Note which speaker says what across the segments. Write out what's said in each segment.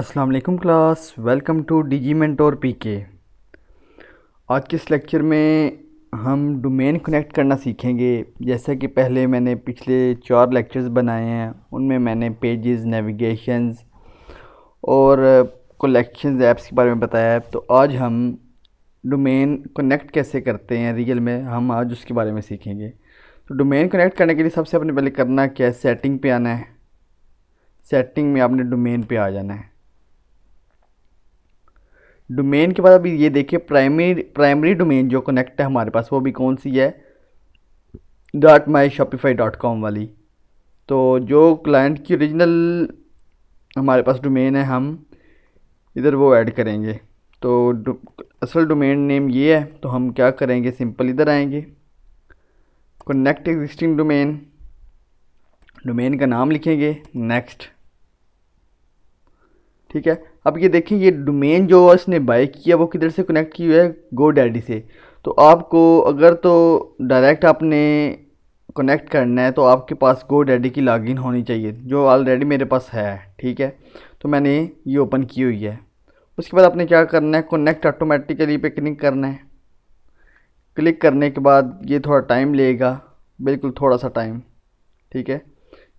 Speaker 1: असलकम class welcome to the और mentor के आज के इस लेक्चर में हम डोमेन कनेक्ट करना सीखेंगे जैसा कि पहले मैंने पिछले चार लेक्चर्स बनाए हैं उनमें मैंने पेजेस नेविगेशंस और कलेक्शन ऐप्स के बारे में बताया तो आज हम डोमेन कनेक्ट कैसे करते हैं रियल में हम आज उसके बारे में सीखेंगे तो डोमेन कनेक्ट करने के लिए सबसे अपने पहले करना क्या है सेटिंग पर आना है सेटिंग में आपने डोमेन पे आ जाना है डोमेन के बाद अभी ये देखिए प्राइमरी प्राइमरी डोमेन जो कनेक्ट है हमारे पास वो भी कौन सी है dot my Shopify dot com वाली तो जो क्लाइंट की ओरिजिनल हमारे पास डोमेन है हम इधर वो ऐड करेंगे तो असल डोमेन नेम ये है तो हम क्या करेंगे सिंपल इधर आएंगे कनेक्ट एग्जिस्टिंग डोमेन डोमेन का नाम लिखेंगे नेक्स्ट ठीक है अब ये देखें ये डोमेन जो इसने बाय किया वो किधर से कनेक्ट की हुई है गो डैडी से तो आपको अगर तो डायरेक्ट आपने कनेक्ट करना है तो आपके पास गो डैडी की लॉगिन होनी चाहिए जो ऑलरेडी मेरे पास है ठीक है तो मैंने ये ओपन की हुई है उसके बाद आपने क्या करना है कनेक्ट ऑटोमेटिकली पे क्लिक करना है क्लिक करने के बाद ये थोड़ा टाइम लेगा बिल्कुल थोड़ा सा टाइम ठीक है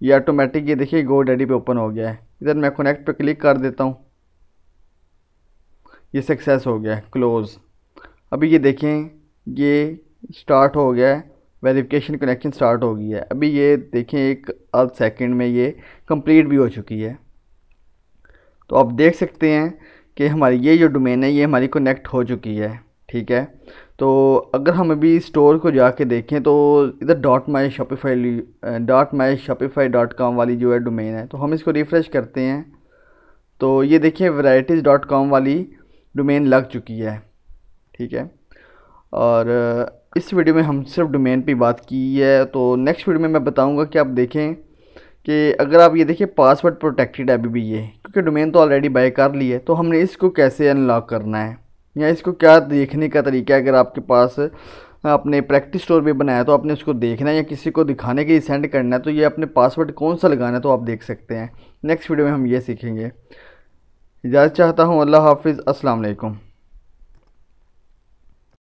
Speaker 1: ये ऑटोमेटिक ये देखिए गो डैडी पे ओपन हो गया है इधर मैं कनेक्ट पे क्लिक कर देता हूँ ये सक्सेस हो गया है क्लोज़ अभी ये देखें ये स्टार्ट हो गया है वेरीफिकेशन कनेक्शन स्टार्ट हो गई है अभी ये देखें एक अब सेकेंड में ये कंप्लीट भी हो चुकी है तो आप देख सकते हैं कि हमारी ये जो डोमेन है ये हमारी कनेक्ट हो चुकी है ठीक है तो अगर हम अभी स्टोर को जाके देखें तो इधर dot my Shopify dot my Shopify dot com वाली जो है डोमेन है तो हम इसको रिफ़्रेश करते हैं तो ये देखिए वैराइटीज़ डॉट कॉम वाली डोमेन लग चुकी है ठीक है और इस वीडियो में हम सिर्फ डोमेन पे बात की है तो नेक्स्ट वीडियो में मैं बताऊंगा कि आप देखें कि अगर आप ये देखिए पासवर्ड प्रोटेक्टेड है अभी भी ये क्योंकि डोमेन तो ऑलरेडी बाय कर ली है तो हमने इसको कैसे अनलॉक करना है या इसको क्या देखने का तरीका है अगर आपके पास आपने प्रैक्टिस स्टोर भी बनाया तो आपने उसको देखना है या किसी को दिखाने के लिए सेंड करना है तो ये अपने पासवर्ड कौन सा लगाना है तो आप देख सकते हैं नेक्स्ट वीडियो में हम ये सीखेंगे इजाज़त चाहता हूँ अल्लाह हाफिज़ अस्सलाम वालेकुम